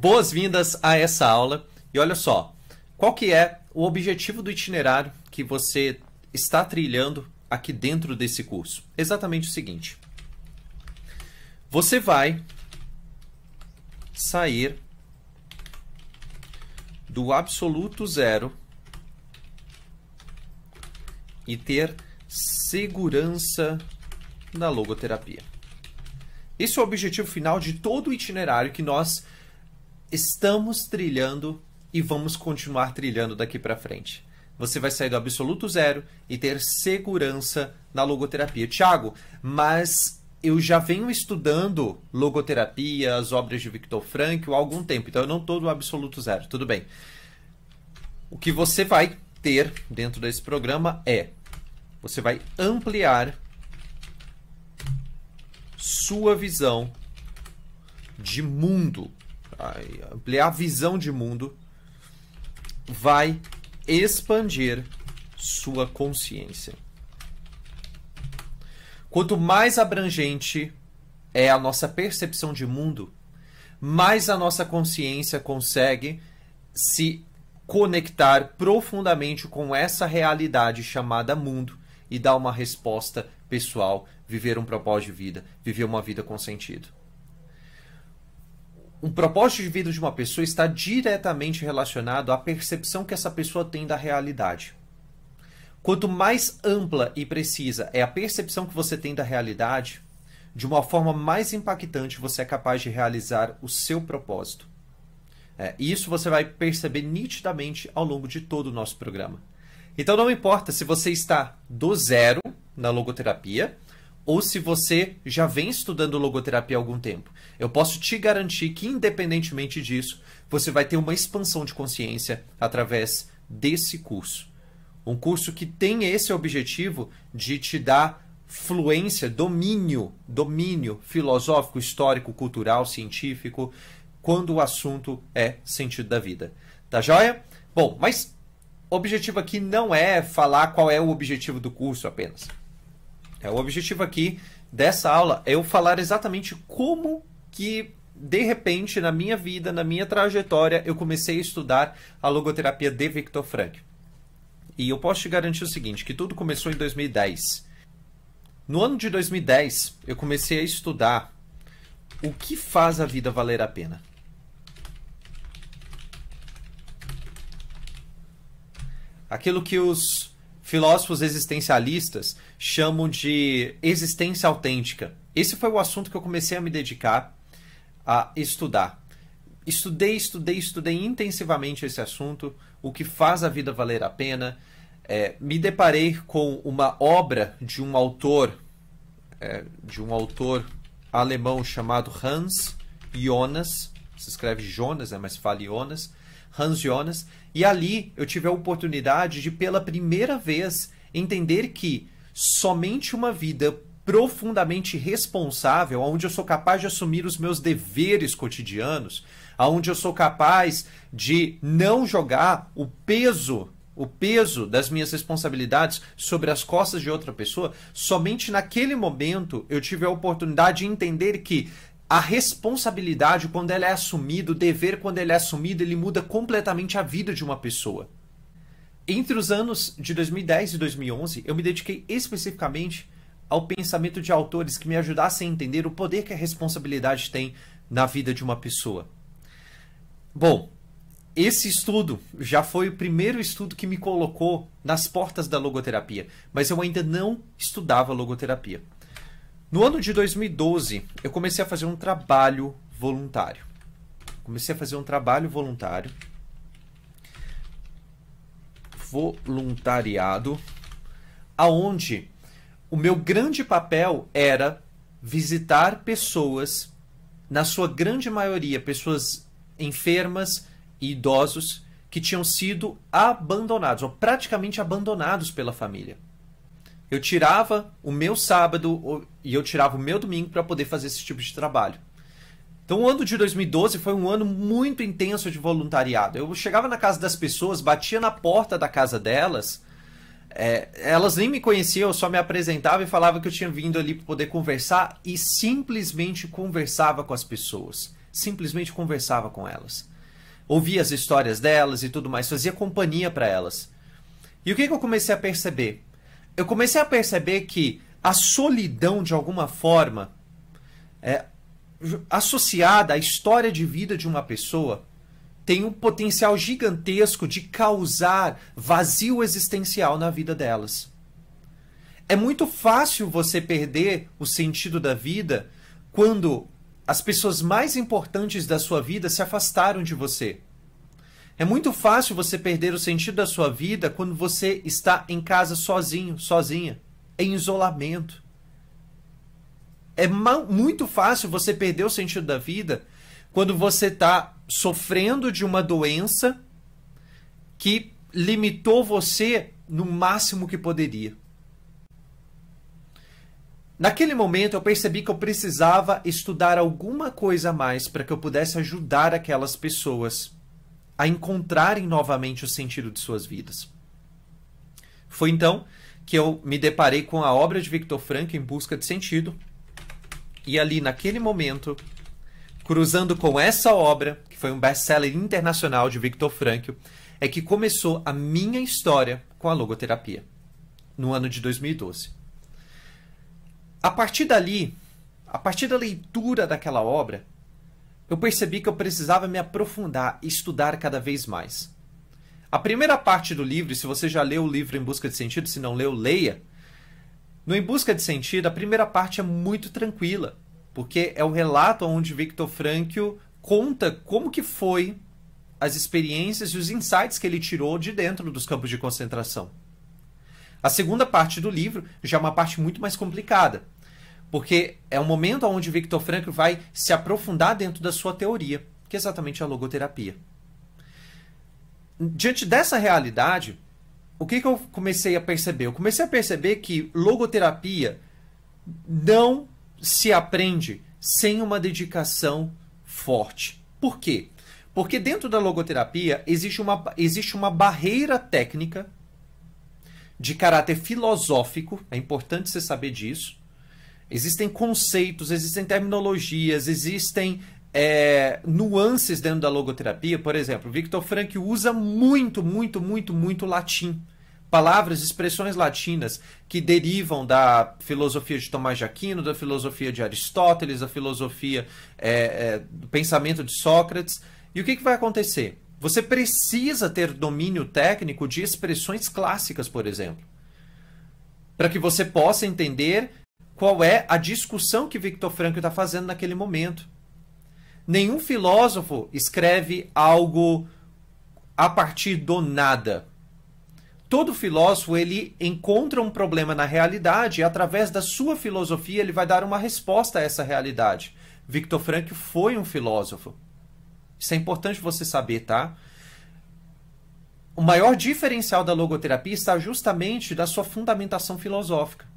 boas-vindas a essa aula. E olha só, qual que é o objetivo do itinerário que você está trilhando aqui dentro desse curso? Exatamente o seguinte. Você vai sair do absoluto zero e ter segurança na logoterapia. Esse é o objetivo final de todo o itinerário que nós estamos trilhando e vamos continuar trilhando daqui para frente. Você vai sair do absoluto zero e ter segurança na logoterapia. Tiago, mas eu já venho estudando logoterapia, as obras de Victor Frankl há algum tempo, então eu não estou do absoluto zero. Tudo bem. O que você vai ter dentro desse programa é você vai ampliar sua visão de mundo, ampliar a visão de mundo, vai expandir sua consciência. Quanto mais abrangente é a nossa percepção de mundo, mais a nossa consciência consegue se conectar profundamente com essa realidade chamada mundo e dar uma resposta pessoal, viver um propósito de vida, viver uma vida com sentido um propósito de vida de uma pessoa está diretamente relacionado à percepção que essa pessoa tem da realidade. Quanto mais ampla e precisa é a percepção que você tem da realidade, de uma forma mais impactante você é capaz de realizar o seu propósito. É, e isso você vai perceber nitidamente ao longo de todo o nosso programa. Então não importa se você está do zero na logoterapia, ou se você já vem estudando logoterapia há algum tempo. Eu posso te garantir que, independentemente disso, você vai ter uma expansão de consciência através desse curso. Um curso que tem esse objetivo de te dar fluência, domínio, domínio filosófico, histórico, cultural, científico, quando o assunto é sentido da vida. Tá joia? Bom, mas o objetivo aqui não é falar qual é o objetivo do curso apenas. É, o objetivo aqui dessa aula é eu falar exatamente como que de repente na minha vida, na minha trajetória, eu comecei a estudar a logoterapia de Viktor Frankl. E eu posso te garantir o seguinte, que tudo começou em 2010. No ano de 2010, eu comecei a estudar o que faz a vida valer a pena. Aquilo que os filósofos existencialistas chamam de existência autêntica. Esse foi o assunto que eu comecei a me dedicar a estudar. Estudei, estudei, estudei intensivamente esse assunto, o que faz a vida valer a pena. É, me deparei com uma obra de um autor, é, de um autor alemão chamado Hans Jonas, se escreve Jonas, né, mas fala Jonas, Hans Jonas, e ali eu tive a oportunidade de, pela primeira vez, entender que somente uma vida profundamente responsável, onde eu sou capaz de assumir os meus deveres cotidianos, onde eu sou capaz de não jogar o peso o peso das minhas responsabilidades sobre as costas de outra pessoa, somente naquele momento eu tive a oportunidade de entender que a responsabilidade, quando ela é assumida, o dever, quando ele é assumido, ele muda completamente a vida de uma pessoa. Entre os anos de 2010 e 2011, eu me dediquei especificamente ao pensamento de autores que me ajudassem a entender o poder que a responsabilidade tem na vida de uma pessoa. Bom, esse estudo já foi o primeiro estudo que me colocou nas portas da logoterapia, mas eu ainda não estudava logoterapia. No ano de 2012, eu comecei a fazer um trabalho voluntário. Comecei a fazer um trabalho voluntário voluntariado, aonde o meu grande papel era visitar pessoas, na sua grande maioria, pessoas enfermas e idosos que tinham sido abandonados, ou praticamente abandonados pela família. Eu tirava o meu sábado e eu tirava o meu domingo para poder fazer esse tipo de trabalho. Então o ano de 2012 foi um ano muito intenso de voluntariado. Eu chegava na casa das pessoas, batia na porta da casa delas. É, elas nem me conheciam, eu só me apresentava e falava que eu tinha vindo ali para poder conversar e simplesmente conversava com as pessoas. Simplesmente conversava com elas. Ouvia as histórias delas e tudo mais, fazia companhia para elas. E o que, que eu comecei a perceber? Eu comecei a perceber que a solidão, de alguma forma, é, associada à história de vida de uma pessoa, tem um potencial gigantesco de causar vazio existencial na vida delas. É muito fácil você perder o sentido da vida quando as pessoas mais importantes da sua vida se afastaram de você. É muito fácil você perder o sentido da sua vida quando você está em casa sozinho, sozinha, em isolamento. É muito fácil você perder o sentido da vida quando você está sofrendo de uma doença que limitou você no máximo que poderia. Naquele momento eu percebi que eu precisava estudar alguma coisa a mais para que eu pudesse ajudar aquelas pessoas a encontrarem novamente o sentido de suas vidas. Foi então que eu me deparei com a obra de Viktor Frankl em busca de sentido e ali, naquele momento, cruzando com essa obra, que foi um best-seller internacional de Victor Frankl, é que começou a minha história com a logoterapia, no ano de 2012. A partir dali, a partir da leitura daquela obra, eu percebi que eu precisava me aprofundar e estudar cada vez mais. A primeira parte do livro, se você já leu o livro Em Busca de Sentido, se não leu, leia, no Em Busca de Sentido, a primeira parte é muito tranquila, porque é o relato onde Victor Frankl conta como que foi as experiências e os insights que ele tirou de dentro dos campos de concentração. A segunda parte do livro já é uma parte muito mais complicada, porque é o momento onde Victor Frankl vai se aprofundar dentro da sua teoria, que é exatamente a logoterapia. Diante dessa realidade, o que, que eu comecei a perceber? Eu comecei a perceber que logoterapia não se aprende sem uma dedicação forte. Por quê? Porque dentro da logoterapia existe uma, existe uma barreira técnica de caráter filosófico, é importante você saber disso. Existem conceitos, existem terminologias, existem é, nuances dentro da logoterapia. Por exemplo, Victor Frank usa muito, muito, muito, muito latim. Palavras, expressões latinas que derivam da filosofia de Tomás de Aquino, da filosofia de Aristóteles, da filosofia é, é, do pensamento de Sócrates. E o que, que vai acontecer? Você precisa ter domínio técnico de expressões clássicas, por exemplo, para que você possa entender qual é a discussão que Victor Frankl está fazendo naquele momento. Nenhum filósofo escreve algo a partir do nada. Todo filósofo ele encontra um problema na realidade e através da sua filosofia ele vai dar uma resposta a essa realidade. Victor Frankl foi um filósofo. Isso é importante você saber, tá? O maior diferencial da logoterapia está justamente da sua fundamentação filosófica.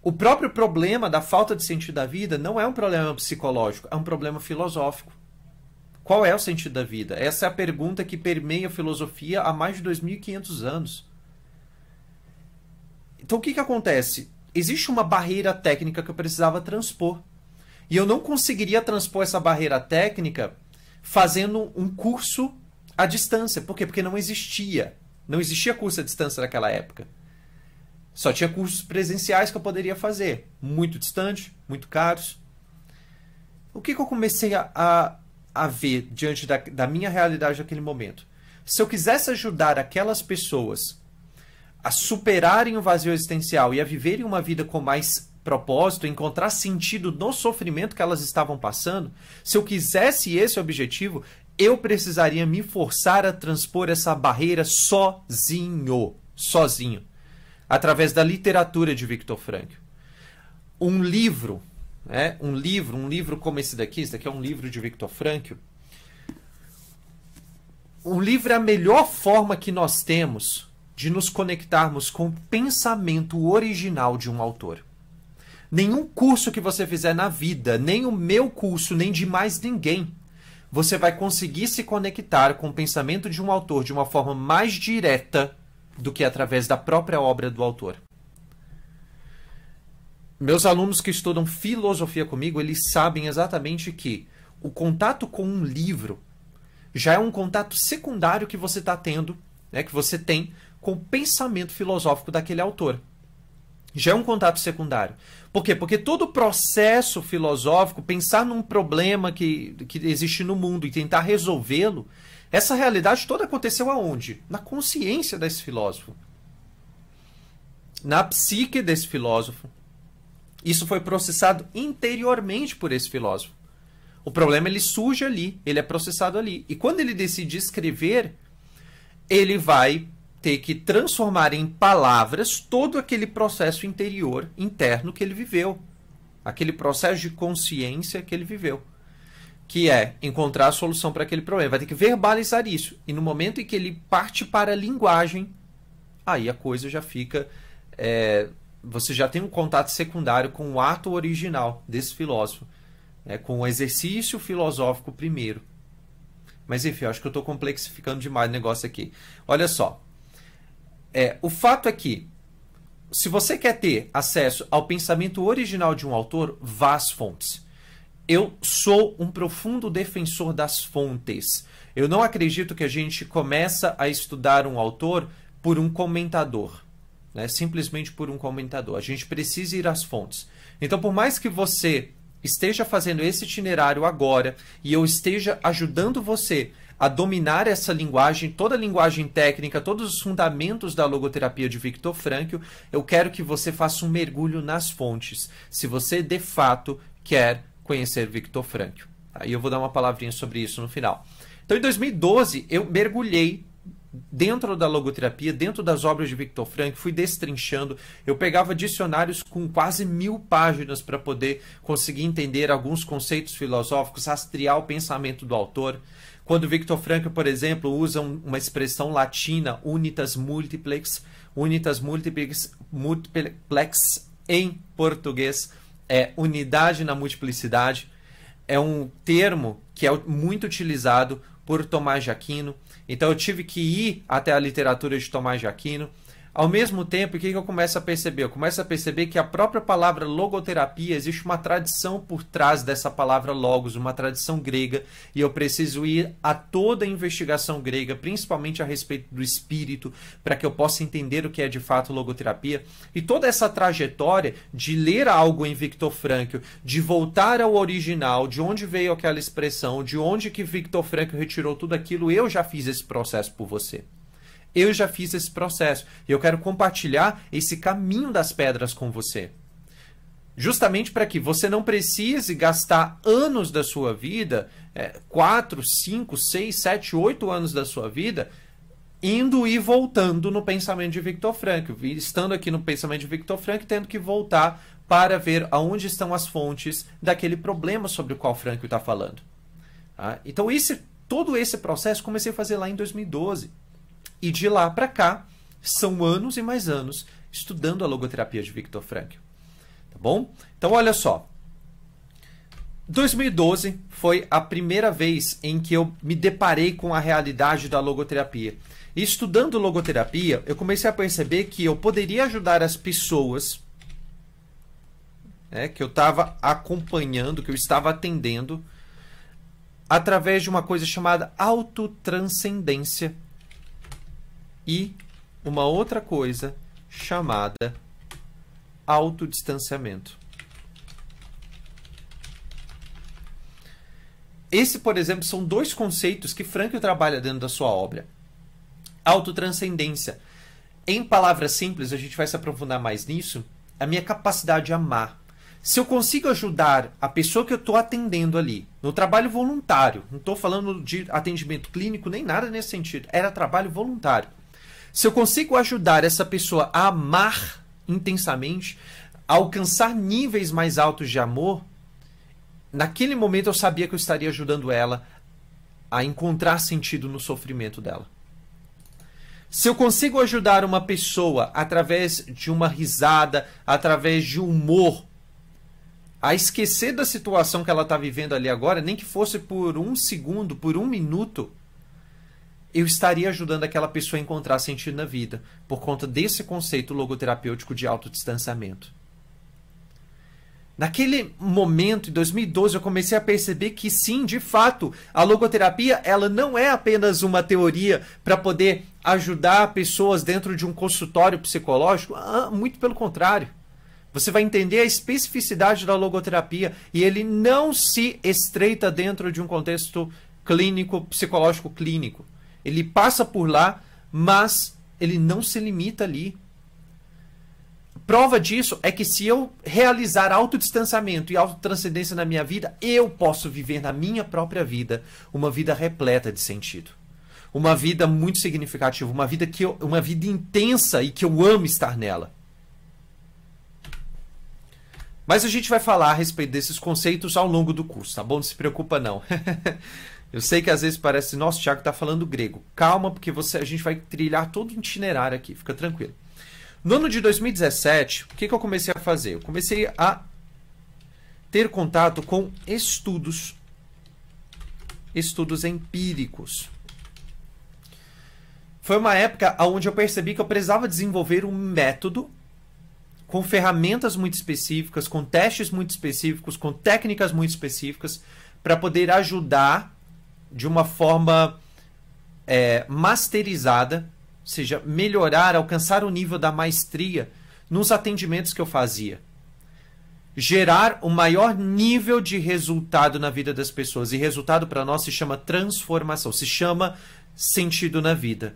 O próprio problema da falta de sentido da vida não é um problema psicológico, é um problema filosófico. Qual é o sentido da vida? Essa é a pergunta que permeia a filosofia há mais de 2.500 anos. Então o que, que acontece? Existe uma barreira técnica que eu precisava transpor. E eu não conseguiria transpor essa barreira técnica fazendo um curso à distância. Por quê? Porque não existia. Não existia curso à distância naquela época. Só tinha cursos presenciais que eu poderia fazer, muito distante, muito caros. O que, que eu comecei a, a, a ver diante da, da minha realidade naquele momento? Se eu quisesse ajudar aquelas pessoas a superarem o vazio existencial e a viverem uma vida com mais propósito, encontrar sentido no sofrimento que elas estavam passando, se eu quisesse esse objetivo, eu precisaria me forçar a transpor essa barreira sozinho. Sozinho através da literatura de Victor Frankl. Um livro, né? um livro, um livro como esse daqui, esse daqui é um livro de Victor Frankl. Um livro é a melhor forma que nós temos de nos conectarmos com o pensamento original de um autor. Nenhum curso que você fizer na vida, nem o meu curso, nem de mais ninguém, você vai conseguir se conectar com o pensamento de um autor de uma forma mais direta do que através da própria obra do autor. Meus alunos que estudam filosofia comigo, eles sabem exatamente que o contato com um livro já é um contato secundário que você está tendo, né, que você tem com o pensamento filosófico daquele autor. Já é um contato secundário. Por quê? Porque todo o processo filosófico, pensar num problema que, que existe no mundo e tentar resolvê-lo, essa realidade toda aconteceu aonde? Na consciência desse filósofo. Na psique desse filósofo. Isso foi processado interiormente por esse filósofo. O problema ele surge ali, ele é processado ali. E quando ele decide escrever, ele vai ter que transformar em palavras todo aquele processo interior, interno que ele viveu, aquele processo de consciência que ele viveu que é encontrar a solução para aquele problema. Vai ter que verbalizar isso. E no momento em que ele parte para a linguagem, aí a coisa já fica. É, você já tem um contato secundário com o ato original desse filósofo, né, com o exercício filosófico primeiro. Mas enfim, acho que eu estou complexificando demais o negócio aqui. Olha só. É, o fato é que, se você quer ter acesso ao pensamento original de um autor, vá às fontes eu sou um profundo defensor das fontes. Eu não acredito que a gente começa a estudar um autor por um comentador. Né? Simplesmente por um comentador. A gente precisa ir às fontes. Então, por mais que você esteja fazendo esse itinerário agora e eu esteja ajudando você a dominar essa linguagem, toda a linguagem técnica, todos os fundamentos da logoterapia de Victor Frankl, eu quero que você faça um mergulho nas fontes, se você de fato quer conhecer Victor Frankl. Tá? E eu vou dar uma palavrinha sobre isso no final. Então, em 2012, eu mergulhei dentro da logoterapia, dentro das obras de Victor Frank, fui destrinchando. Eu pegava dicionários com quase mil páginas para poder conseguir entender alguns conceitos filosóficos, rastrear o pensamento do autor. Quando Victor Frankl, por exemplo, usa uma expressão latina, unitas multiplex, unitas multiplex, multiplex em português, é unidade na multiplicidade. É um termo que é muito utilizado por Tomás de Aquino. Então eu tive que ir até a literatura de Tomás de Aquino ao mesmo tempo, o que eu começo a perceber? Eu começo a perceber que a própria palavra logoterapia existe uma tradição por trás dessa palavra logos, uma tradição grega, e eu preciso ir a toda a investigação grega, principalmente a respeito do espírito, para que eu possa entender o que é de fato logoterapia. E toda essa trajetória de ler algo em Victor Frankl, de voltar ao original, de onde veio aquela expressão, de onde que Victor Frankl retirou tudo aquilo, eu já fiz esse processo por você. Eu já fiz esse processo e eu quero compartilhar esse caminho das pedras com você. Justamente para que você não precise gastar anos da sua vida, 4, 5, 6, 7, 8 anos da sua vida, indo e voltando no pensamento de Victor Frank, estando aqui no pensamento de Victor Frank, tendo que voltar para ver aonde estão as fontes daquele problema sobre o qual Frank está falando. Tá? Então esse, todo esse processo comecei a fazer lá em 2012. E de lá para cá, são anos e mais anos estudando a logoterapia de Viktor Frankl. Tá bom? Então, olha só. 2012 foi a primeira vez em que eu me deparei com a realidade da logoterapia. E estudando logoterapia, eu comecei a perceber que eu poderia ajudar as pessoas né, que eu estava acompanhando, que eu estava atendendo, através de uma coisa chamada autotranscendência e uma outra coisa chamada autodistanciamento. Esse, por exemplo, são dois conceitos que Frankl trabalha dentro da sua obra. Autotranscendência. Em palavras simples, a gente vai se aprofundar mais nisso, a minha capacidade de amar. Se eu consigo ajudar a pessoa que eu estou atendendo ali, no trabalho voluntário, não estou falando de atendimento clínico nem nada nesse sentido, era trabalho voluntário. Se eu consigo ajudar essa pessoa a amar intensamente, a alcançar níveis mais altos de amor, naquele momento eu sabia que eu estaria ajudando ela a encontrar sentido no sofrimento dela. Se eu consigo ajudar uma pessoa através de uma risada, através de humor, a esquecer da situação que ela está vivendo ali agora, nem que fosse por um segundo, por um minuto, eu estaria ajudando aquela pessoa a encontrar sentido na vida, por conta desse conceito logoterapêutico de autodistanciamento. Naquele momento, em 2012, eu comecei a perceber que sim, de fato, a logoterapia ela não é apenas uma teoria para poder ajudar pessoas dentro de um consultório psicológico. Ah, ah, muito pelo contrário. Você vai entender a especificidade da logoterapia e ele não se estreita dentro de um contexto clínico, psicológico clínico. Ele passa por lá, mas ele não se limita ali. Prova disso é que se eu realizar autodistanciamento e autotranscendência na minha vida, eu posso viver na minha própria vida uma vida repleta de sentido. Uma vida muito significativa, uma vida que eu, uma vida intensa e que eu amo estar nela. Mas a gente vai falar a respeito desses conceitos ao longo do curso, tá bom? Não se preocupa não. Eu sei que às vezes parece, nossa, o Thiago está falando grego. Calma, porque você, a gente vai trilhar todo o itinerário aqui, fica tranquilo. No ano de 2017, o que, que eu comecei a fazer? Eu comecei a ter contato com estudos, estudos empíricos. Foi uma época onde eu percebi que eu precisava desenvolver um método com ferramentas muito específicas, com testes muito específicos, com técnicas muito específicas, para poder ajudar de uma forma é, masterizada, ou seja, melhorar, alcançar o nível da maestria nos atendimentos que eu fazia. Gerar o maior nível de resultado na vida das pessoas. E resultado para nós se chama transformação, se chama sentido na vida.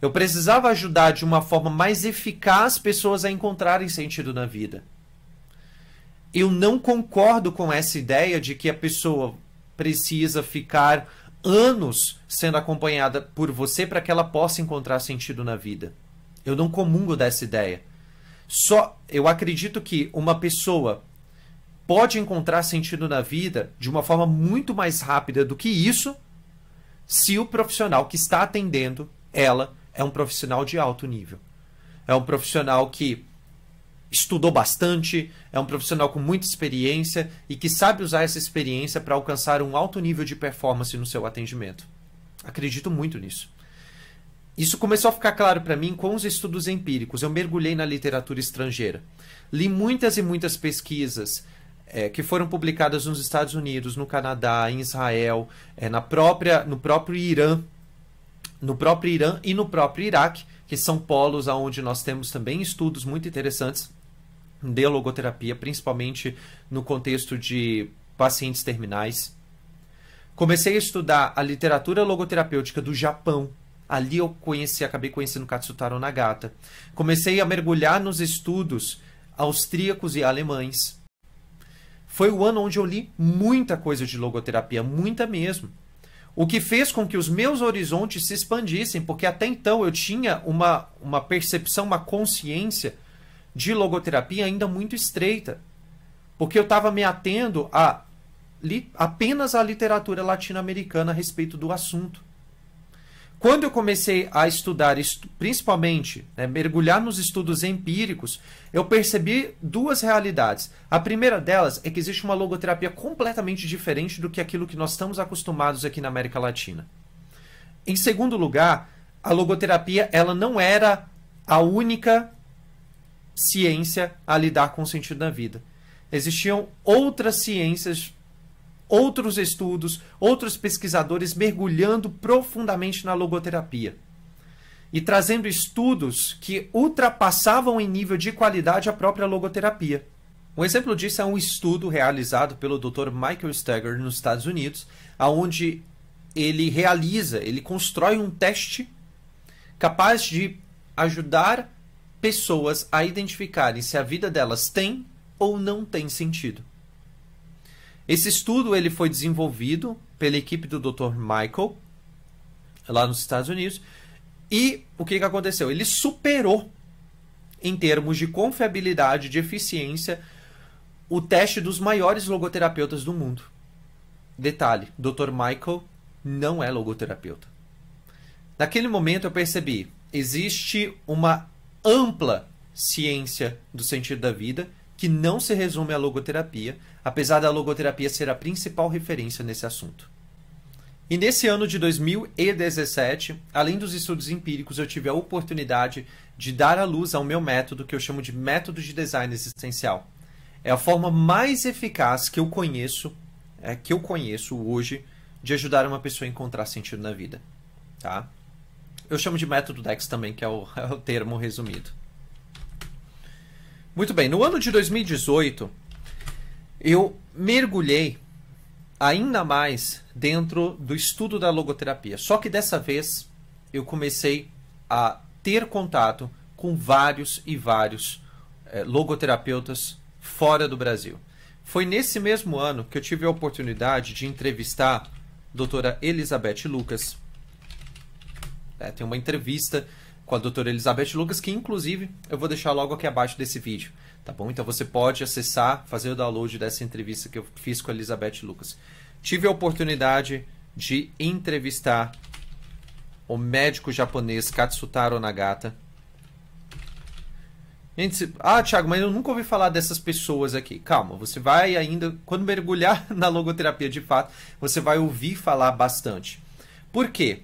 Eu precisava ajudar de uma forma mais eficaz pessoas a encontrarem sentido na vida. Eu não concordo com essa ideia de que a pessoa precisa ficar anos sendo acompanhada por você para que ela possa encontrar sentido na vida. Eu não comungo dessa ideia. Só eu acredito que uma pessoa pode encontrar sentido na vida de uma forma muito mais rápida do que isso, se o profissional que está atendendo ela é um profissional de alto nível. É um profissional que estudou bastante, é um profissional com muita experiência e que sabe usar essa experiência para alcançar um alto nível de performance no seu atendimento. Acredito muito nisso. Isso começou a ficar claro para mim com os estudos empíricos. Eu mergulhei na literatura estrangeira. Li muitas e muitas pesquisas é, que foram publicadas nos Estados Unidos, no Canadá, em Israel, é, na própria, no próprio Irã, no próprio Irã e no próprio Iraque, que são polos onde nós temos também estudos muito interessantes de logoterapia, principalmente no contexto de pacientes terminais. Comecei a estudar a literatura logoterapêutica do Japão. Ali eu conheci, acabei conhecendo Katsutaro Nagata. Comecei a mergulhar nos estudos austríacos e alemães. Foi o ano onde eu li muita coisa de logoterapia, muita mesmo. O que fez com que os meus horizontes se expandissem, porque até então eu tinha uma, uma percepção, uma consciência de logoterapia ainda muito estreita, porque eu estava me atendo a li, apenas à literatura latino-americana a respeito do assunto. Quando eu comecei a estudar, principalmente né, mergulhar nos estudos empíricos, eu percebi duas realidades. A primeira delas é que existe uma logoterapia completamente diferente do que aquilo que nós estamos acostumados aqui na América Latina. Em segundo lugar, a logoterapia ela não era a única ciência a lidar com o sentido da vida. Existiam outras ciências, outros estudos, outros pesquisadores mergulhando profundamente na logoterapia e trazendo estudos que ultrapassavam em nível de qualidade a própria logoterapia. Um exemplo disso é um estudo realizado pelo Dr. Michael Steger nos Estados Unidos, aonde ele realiza, ele constrói um teste capaz de ajudar pessoas a identificarem se a vida delas tem ou não tem sentido. Esse estudo ele foi desenvolvido pela equipe do Dr. Michael lá nos Estados Unidos e o que, que aconteceu? Ele superou em termos de confiabilidade, de eficiência, o teste dos maiores logoterapeutas do mundo. Detalhe, Dr. Michael não é logoterapeuta. Naquele momento eu percebi, existe uma ampla ciência do sentido da vida que não se resume à logoterapia, apesar da logoterapia ser a principal referência nesse assunto. E nesse ano de 2017, além dos estudos empíricos, eu tive a oportunidade de dar à luz ao meu método que eu chamo de método de design existencial. É a forma mais eficaz que eu conheço, é, que eu conheço hoje de ajudar uma pessoa a encontrar sentido na vida, tá? Eu chamo de método DEX também, que é o, é o termo resumido. Muito bem, no ano de 2018, eu mergulhei ainda mais dentro do estudo da logoterapia. Só que dessa vez eu comecei a ter contato com vários e vários eh, logoterapeutas fora do Brasil. Foi nesse mesmo ano que eu tive a oportunidade de entrevistar a doutora Elizabeth Lucas, é, tem uma entrevista com a doutora Elizabeth Lucas, que inclusive eu vou deixar logo aqui abaixo desse vídeo, tá bom? Então você pode acessar, fazer o download dessa entrevista que eu fiz com a Elizabeth Lucas. Tive a oportunidade de entrevistar o médico japonês Katsutaro Nagata. Gente, ah, Thiago, mas eu nunca ouvi falar dessas pessoas aqui. Calma, você vai ainda, quando mergulhar na logoterapia de fato, você vai ouvir falar bastante. Por quê?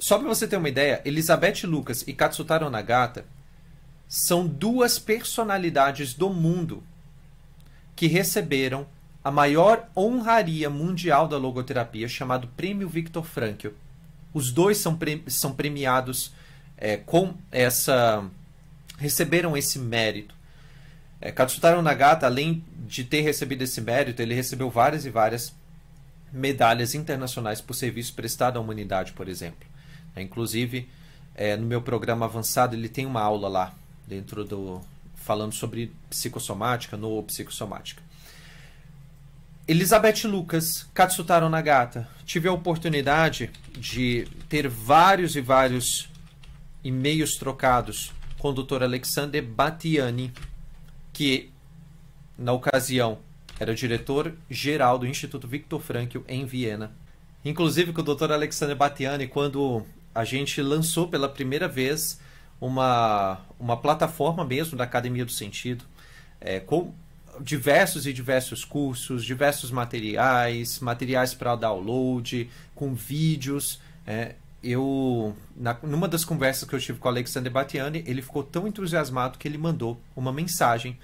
Só para você ter uma ideia, Elizabeth Lucas e Katsutaro Nagata são duas personalidades do mundo que receberam a maior honraria mundial da logoterapia, chamado Prêmio Victor Frankl. Os dois são, pre são premiados é, com essa. receberam esse mérito. É, Katsutaro Nagata, além de ter recebido esse mérito, ele recebeu várias e várias medalhas internacionais por serviço prestado à humanidade, por exemplo. É, inclusive, é, no meu programa avançado, ele tem uma aula lá, dentro do. falando sobre psicossomática, no psicossomática. Elizabeth Lucas, Katsutaro Nagata. Tive a oportunidade de ter vários e vários e-mails trocados com o Dr. Alexander Batiani, que na ocasião era diretor-geral do Instituto Victor Frankl em Viena. Inclusive com o Dr. Alexander Batiani, quando a gente lançou pela primeira vez uma, uma plataforma mesmo da Academia do Sentido, é, com diversos e diversos cursos, diversos materiais, materiais para download, com vídeos. É, eu na, numa das conversas que eu tive com o Alexander Batiani, ele ficou tão entusiasmado que ele mandou uma mensagem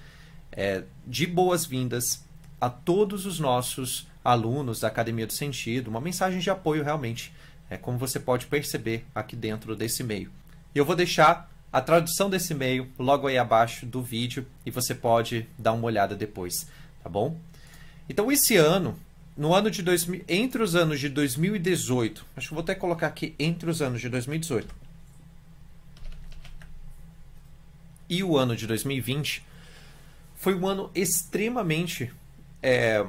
é, de boas-vindas a todos os nossos alunos da Academia do Sentido, uma mensagem de apoio realmente é como você pode perceber aqui dentro desse e-mail. Eu vou deixar a tradução desse e-mail logo aí abaixo do vídeo e você pode dar uma olhada depois, tá bom? Então esse ano, no ano de 2000, entre os anos de 2018, acho que vou até colocar aqui entre os anos de 2018 e o ano de 2020, foi um ano extremamente é,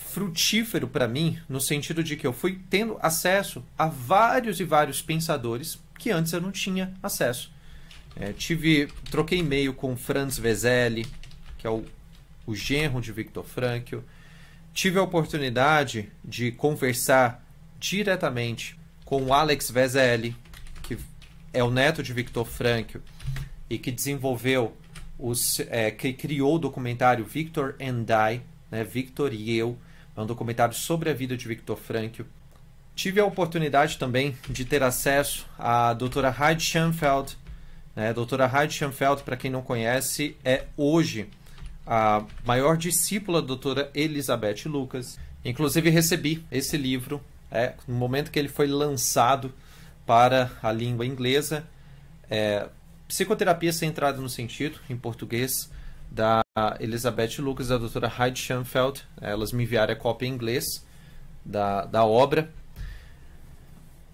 frutífero para mim, no sentido de que eu fui tendo acesso a vários e vários pensadores que antes eu não tinha acesso. É, tive, troquei e-mail com Franz Vezeli, que é o, o genro de Victor Frankl. Tive a oportunidade de conversar diretamente com Alex Vezeli, que é o neto de Victor Frankl e que desenvolveu os, é, que criou o documentário Victor and I, né, Victor e eu, é um documentário sobre a vida de Victor Frankl. Tive a oportunidade também de ter acesso à doutora Heidi Schoenfeld. Né? A doutora Heidi Schoenfeld, para quem não conhece, é hoje a maior discípula da doutora Elizabeth Lucas. Inclusive recebi esse livro é, no momento que ele foi lançado para a língua inglesa. É, Psicoterapia Centrada no Sentido, em português da Elizabeth Lucas e da doutora Heidi Schoenfeld. Elas me enviaram a cópia em inglês da, da obra.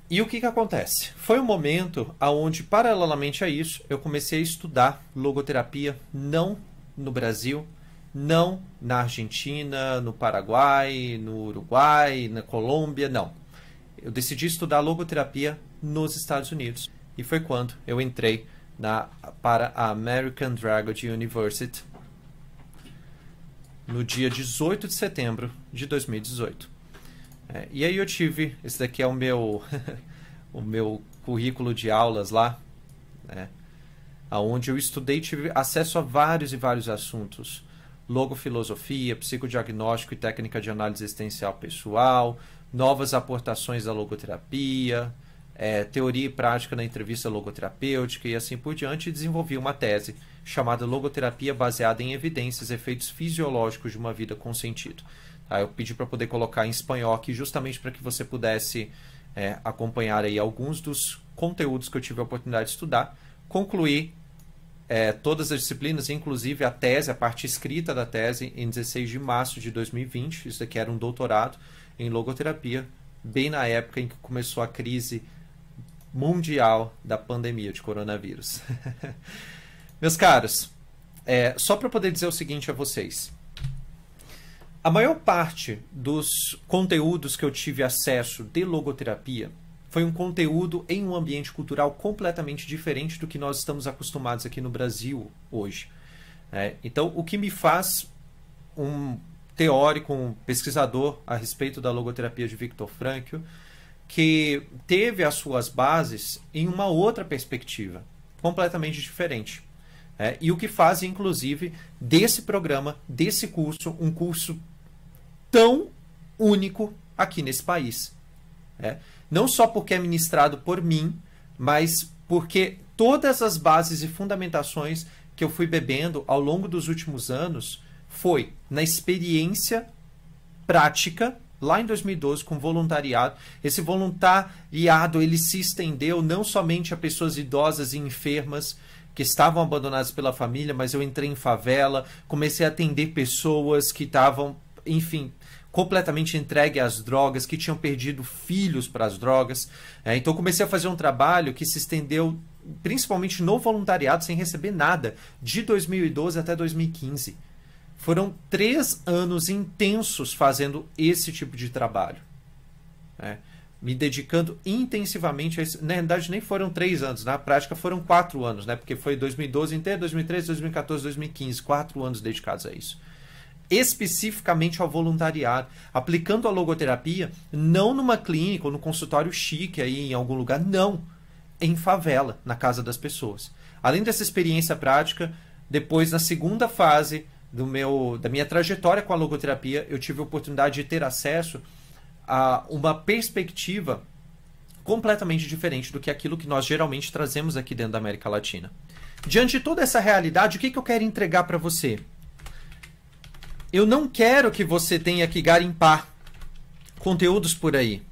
E o que, que acontece? Foi um momento aonde, paralelamente a isso, eu comecei a estudar logoterapia não no Brasil, não na Argentina, no Paraguai, no Uruguai, na Colômbia, não. Eu decidi estudar logoterapia nos Estados Unidos. E foi quando eu entrei para a American Dragon University no dia 18 de setembro de 2018. É, e aí eu tive, esse daqui é o meu o meu currículo de aulas lá, né? Aonde eu estudei, tive acesso a vários e vários assuntos: logofilosofia, psicodiagnóstico e técnica de análise existencial pessoal, novas aportações da logoterapia, é, teoria e prática na entrevista logoterapêutica e assim por diante, e desenvolvi uma tese chamada Logoterapia Baseada em Evidências, Efeitos Fisiológicos de uma Vida com Sentido. Tá? Eu pedi para poder colocar em espanhol aqui justamente para que você pudesse é, acompanhar aí alguns dos conteúdos que eu tive a oportunidade de estudar, concluí é, todas as disciplinas, inclusive a tese, a parte escrita da tese, em 16 de março de 2020. Isso aqui era um doutorado em logoterapia, bem na época em que começou a crise mundial da pandemia de coronavírus. Meus caros, é, só para poder dizer o seguinte a vocês. A maior parte dos conteúdos que eu tive acesso de logoterapia foi um conteúdo em um ambiente cultural completamente diferente do que nós estamos acostumados aqui no Brasil hoje. É, então, o que me faz um teórico, um pesquisador a respeito da logoterapia de Viktor Frankl, que teve as suas bases em uma outra perspectiva, completamente diferente. É, e o que faz, inclusive, desse programa, desse curso, um curso tão único aqui nesse país. É, não só porque é ministrado por mim, mas porque todas as bases e fundamentações que eu fui bebendo ao longo dos últimos anos foi na experiência prática lá em 2012 com voluntariado. Esse voluntariado ele se estendeu não somente a pessoas idosas e enfermas que estavam abandonadas pela família, mas eu entrei em favela, comecei a atender pessoas que estavam, enfim, completamente entregue às drogas, que tinham perdido filhos para as drogas. É, então comecei a fazer um trabalho que se estendeu principalmente no voluntariado sem receber nada de 2012 até 2015. Foram três anos intensos fazendo esse tipo de trabalho. Né? Me dedicando intensivamente a isso. Na verdade, nem foram três anos. Na prática, foram quatro anos, né? Porque foi 2012 inteiro, 2013, 2014, 2015. Quatro anos dedicados a isso especificamente ao voluntariado, aplicando a logoterapia não numa clínica ou no consultório chique aí em algum lugar, não, em favela, na casa das pessoas. Além dessa experiência prática, depois na segunda fase do meu, da minha trajetória com a logoterapia, eu tive a oportunidade de ter acesso a uma perspectiva completamente diferente do que aquilo que nós geralmente trazemos aqui dentro da América Latina. Diante de toda essa realidade, o que, que eu quero entregar para você? Eu não quero que você tenha que garimpar conteúdos por aí.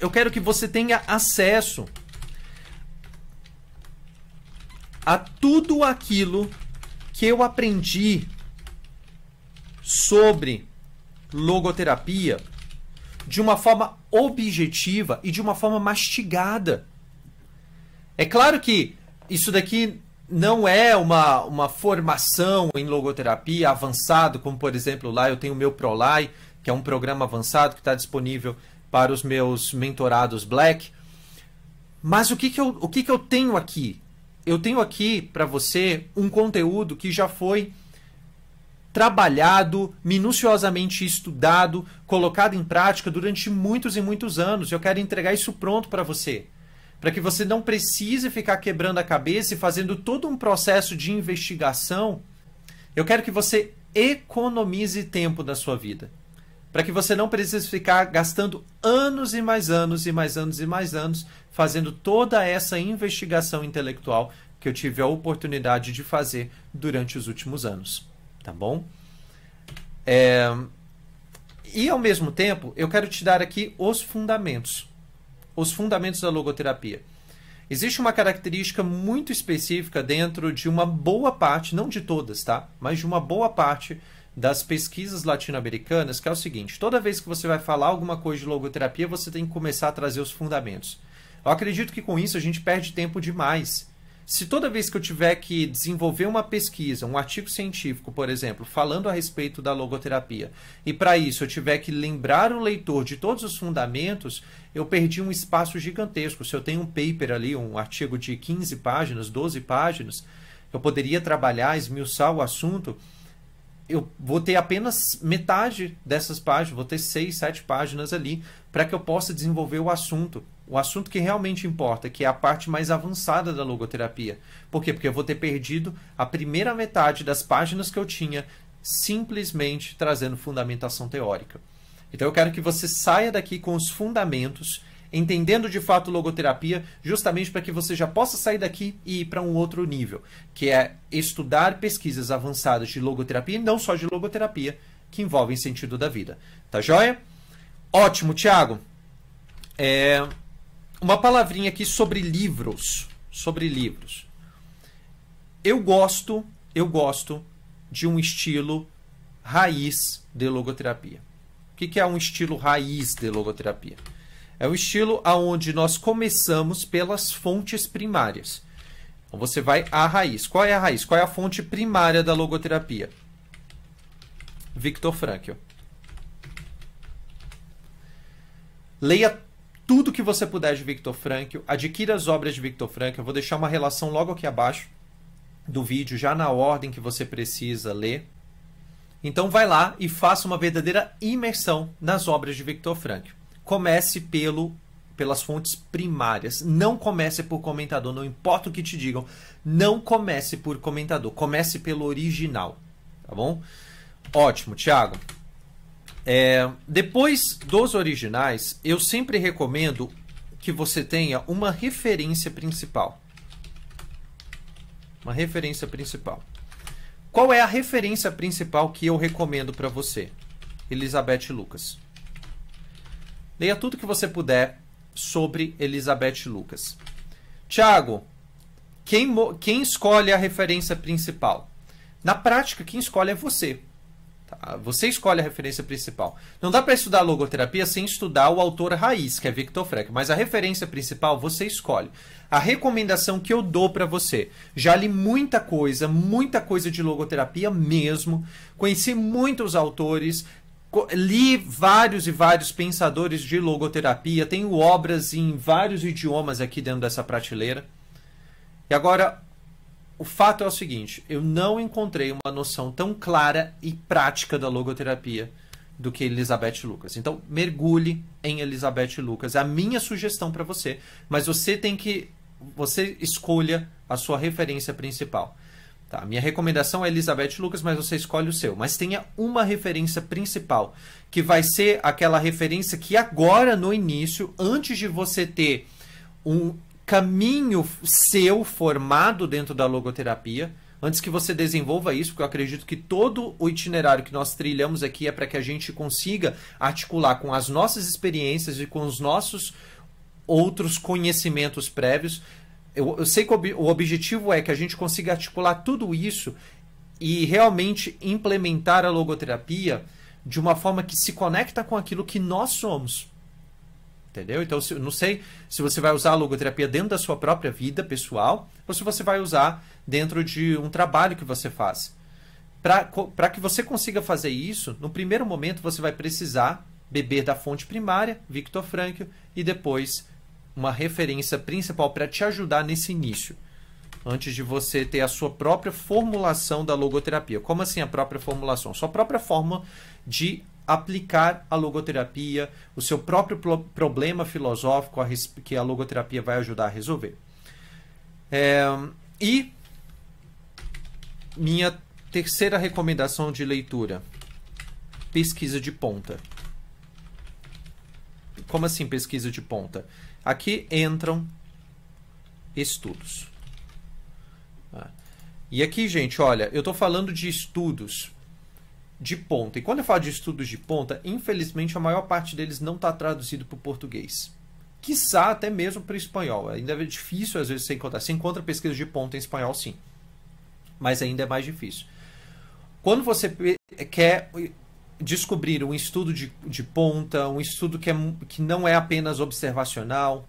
Eu quero que você tenha acesso a tudo aquilo que eu aprendi sobre logoterapia de uma forma objetiva e de uma forma mastigada. É claro que isso daqui não é uma, uma formação em logoterapia avançado, como por exemplo lá eu tenho o meu ProLai, que é um programa avançado que está disponível para os meus mentorados Black. Mas o que, que, eu, o que, que eu tenho aqui? eu tenho aqui para você um conteúdo que já foi trabalhado, minuciosamente estudado, colocado em prática durante muitos e muitos anos. Eu quero entregar isso pronto para você, para que você não precise ficar quebrando a cabeça e fazendo todo um processo de investigação. Eu quero que você economize tempo da sua vida para que você não precise ficar gastando anos e mais anos e mais anos e mais anos fazendo toda essa investigação intelectual que eu tive a oportunidade de fazer durante os últimos anos, tá bom? É... E ao mesmo tempo, eu quero te dar aqui os fundamentos, os fundamentos da logoterapia. Existe uma característica muito específica dentro de uma boa parte, não de todas, tá? Mas de uma boa parte das pesquisas latino-americanas, que é o seguinte: toda vez que você vai falar alguma coisa de logoterapia, você tem que começar a trazer os fundamentos. Eu acredito que com isso a gente perde tempo demais. Se toda vez que eu tiver que desenvolver uma pesquisa, um artigo científico, por exemplo, falando a respeito da logoterapia, e para isso eu tiver que lembrar o leitor de todos os fundamentos, eu perdi um espaço gigantesco. Se eu tenho um paper ali, um artigo de 15 páginas, 12 páginas, eu poderia trabalhar, esmiuçar o assunto eu vou ter apenas metade dessas páginas, vou ter seis, sete páginas ali, para que eu possa desenvolver o assunto. O assunto que realmente importa, que é a parte mais avançada da logoterapia. Por quê? Porque eu vou ter perdido a primeira metade das páginas que eu tinha simplesmente trazendo fundamentação teórica. Então eu quero que você saia daqui com os fundamentos entendendo de fato logoterapia, justamente para que você já possa sair daqui e ir para um outro nível, que é estudar pesquisas avançadas de logoterapia e não só de logoterapia, que envolvem sentido da vida. Tá joia? Ótimo, Tiago. É... Uma palavrinha aqui sobre livros. Sobre livros. Eu gosto, eu gosto de um estilo raiz de logoterapia. O que é um estilo raiz de logoterapia? É o estilo aonde nós começamos pelas fontes primárias. Então você vai à raiz. Qual é a raiz? Qual é a fonte primária da logoterapia? Victor Frankl. Leia tudo que você puder de Victor Frankl, adquira as obras de Victor Frankl. Eu vou deixar uma relação logo aqui abaixo do vídeo, já na ordem que você precisa ler. Então vai lá e faça uma verdadeira imersão nas obras de Victor Frankl comece pelo pelas fontes primárias. Não comece por comentador, não importa o que te digam. Não comece por comentador, comece pelo original, tá bom? Ótimo, Thiago. É, depois dos originais, eu sempre recomendo que você tenha uma referência principal. Uma referência principal. Qual é a referência principal que eu recomendo para você? Elizabeth Lucas. Leia tudo que você puder sobre Elizabeth Lucas. Tiago, quem, quem escolhe a referência principal? Na prática, quem escolhe é você. Tá? Você escolhe a referência principal. Não dá para estudar logoterapia sem estudar o autor raiz, que é Viktor Frankl, mas a referência principal você escolhe. A recomendação que eu dou para você, já li muita coisa, muita coisa de logoterapia mesmo, conheci muitos autores, li vários e vários pensadores de logoterapia, tenho obras em vários idiomas aqui dentro dessa prateleira. E agora, o fato é o seguinte: eu não encontrei uma noção tão clara e prática da logoterapia do que Elizabeth Lucas. Então, mergulhe em Elizabeth Lucas. É a minha sugestão para você, mas você tem que você escolha a sua referência principal. Tá, minha recomendação é Elizabeth Lucas, mas você escolhe o seu. Mas tenha uma referência principal, que vai ser aquela referência que agora no início, antes de você ter um caminho seu formado dentro da logoterapia, antes que você desenvolva isso, porque eu acredito que todo o itinerário que nós trilhamos aqui é para que a gente consiga articular com as nossas experiências e com os nossos outros conhecimentos prévios eu, eu sei que o, o objetivo é que a gente consiga articular tudo isso e realmente implementar a logoterapia de uma forma que se conecta com aquilo que nós somos. Entendeu? Então, se, não sei se você vai usar a logoterapia dentro da sua própria vida pessoal ou se você vai usar dentro de um trabalho que você faz. Para que você consiga fazer isso, no primeiro momento você vai precisar beber da fonte primária, Victor Frankl, e depois uma referência principal para te ajudar nesse início, antes de você ter a sua própria formulação da logoterapia. Como assim a própria formulação? Sua própria forma de aplicar a logoterapia, o seu próprio pro problema filosófico a que a logoterapia vai ajudar a resolver. É, e minha terceira recomendação de leitura: pesquisa de ponta. Como assim pesquisa de ponta? Aqui entram estudos. Ah. E aqui, gente, olha, eu estou falando de estudos de ponta. E quando eu falo de estudos de ponta, infelizmente a maior parte deles não está traduzido para o português. Quiçá até mesmo para o espanhol. Ainda é difícil às vezes você encontrar. Você encontra pesquisa de ponta em espanhol, sim. Mas ainda é mais difícil. Quando você quer descobrir um estudo de, de ponta, um estudo que, é, que não é apenas observacional,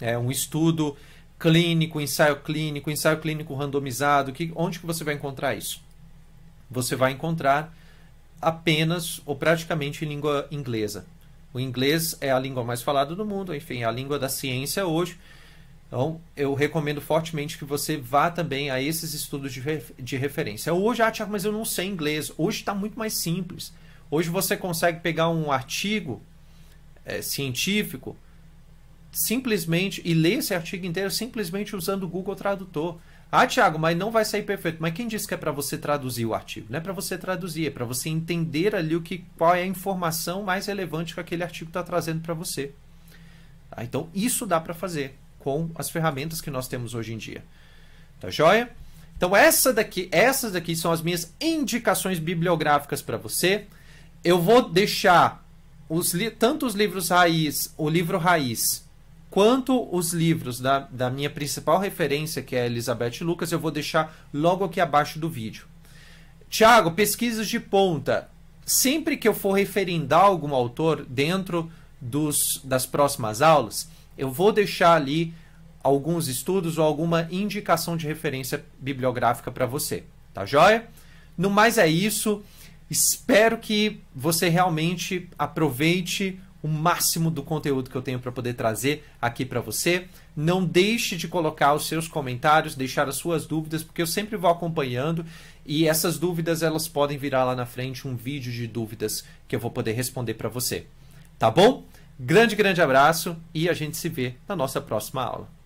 é um estudo clínico, ensaio clínico, ensaio clínico randomizado, que, onde que você vai encontrar isso? Você vai encontrar apenas ou praticamente em língua inglesa. O inglês é a língua mais falada do mundo, enfim, é a língua da ciência hoje. Então, eu recomendo fortemente que você vá também a esses estudos de, de referência. Hoje, ah, Tiago, mas eu não sei inglês. Hoje está muito mais simples. Hoje você consegue pegar um artigo é, científico simplesmente e ler esse artigo inteiro simplesmente usando o Google Tradutor. Ah, Tiago, mas não vai sair perfeito. Mas quem disse que é para você traduzir o artigo? Não é para você traduzir, é para você entender ali o que, qual é a informação mais relevante que aquele artigo está trazendo para você. Tá? Então, isso dá para fazer com as ferramentas que nós temos hoje em dia. Tá joia? Então essa daqui, essas daqui são as minhas indicações bibliográficas para você. Eu vou deixar os tanto os livros raiz, o livro raiz, quanto os livros da, da minha principal referência, que é Elizabeth Lucas, eu vou deixar logo aqui abaixo do vídeo. Tiago, pesquisas de ponta. Sempre que eu for referendar algum autor dentro dos, das próximas aulas, eu vou deixar ali alguns estudos ou alguma indicação de referência bibliográfica para você, tá joia? No mais é isso. Espero que você realmente aproveite o máximo do conteúdo que eu tenho para poder trazer aqui para você. Não deixe de colocar os seus comentários, deixar as suas dúvidas, porque eu sempre vou acompanhando e essas dúvidas elas podem virar lá na frente um vídeo de dúvidas que eu vou poder responder para você. Tá bom? Grande, grande abraço e a gente se vê na nossa próxima aula.